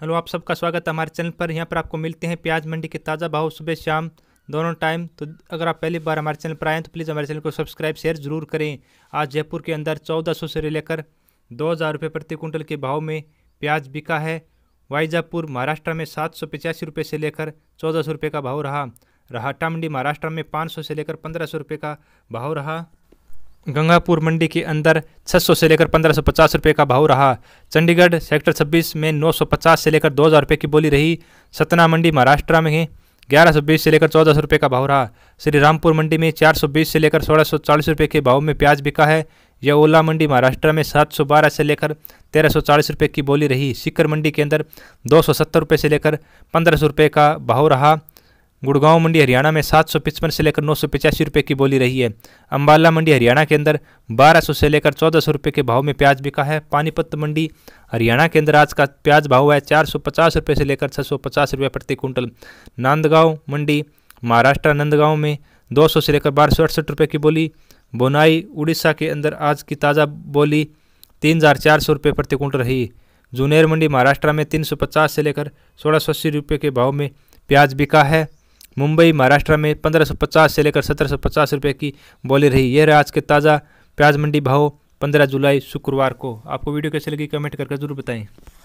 hello आप सबका स्वागत है हमारे चैनल पर यहाँ पर आपको मिलते हैं प्याज मंडी के ताज़ा भाव सुबह शाम दोनों टाइम तो अगर आप पहली बार हमारे चैनल पर आएँ तो प्लीज़ हमारे चैनल को सब्सक्राइब शेयर जरूर करें आज जयपुर के अंदर चौदह सौ से लेकर दो हज़ार रुपये प्रति कुंटल के भाव में प्याज बिका है वाइजापुर महाराष्ट्र में सात सौ पचासी रुपये से लेकर चौदह सौ रुपये का भाव रहा रहाटा मंडी महाराष्ट्र में पाँच सौ से लेकर पंद्रह सौ रुपये का भाव रहा गंगापुर मंडी के अंदर 600 से लेकर 1550 रुपए का भाव रहा चंडीगढ़ सेक्टर 26 में 950 से लेकर 2000 रुपए की बोली रही सतना मंडी महाराष्ट्र में ग्यारह सौ बीस से लेकर चौदह सौ रुपये का भाव रहा श्री रामपुर मंडी में चार सौ बीस से लेकर सोलह सौ चालीस रुपये के भाव में प्याज बिका है यह ओला मंडी महाराष्ट्र में सात सौ बारह से लेकर तेरह सौ चालीस रुपये की बोली रही सिकर मंडी के अंदर दो सौ सत्तर रुपये से लेकर पंद्रह सौ रुपये का भाव रहा गुड़गांव मंडी हरियाणा में सात सौ पचपन से लेकर नौ सौ पिचासी रुपये की बोली रही है अंबाला मंडी हरियाणा के अंदर बारह सौ से लेकर चौदह सौ रुपये के भाव में प्याज बिका है पानीपत मंडी हरियाणा के अंदर आज का प्याज भाव है चार सौ पचास रुपये से लेकर छः सौ पचास रुपये प्रति कुंटल नांदगांव मंडी महाराष्ट्र नंदगांव में दो सौ से लेकर बारह सौ अड़सठ रुपये की बोली बोनाई उड़ीसा के अंदर आज की ताज़ा बोली तीन हज़ार चार सौ रुपये प्रति कुंटल रही जूनेर मंडी महाराष्ट्र में तीन सौ पचास से लेकर सोलह सौ अस्सी रुपये के भाव में प्याज बिका है मुंबई महाराष्ट्र में 1550 से लेकर 1750 रुपए की बोली रही यह रहा आज के ताज़ा प्याज मंडी भाव 15 जुलाई शुक्रवार को आपको वीडियो कैसे लगी कमेंट करके जरूर बताएं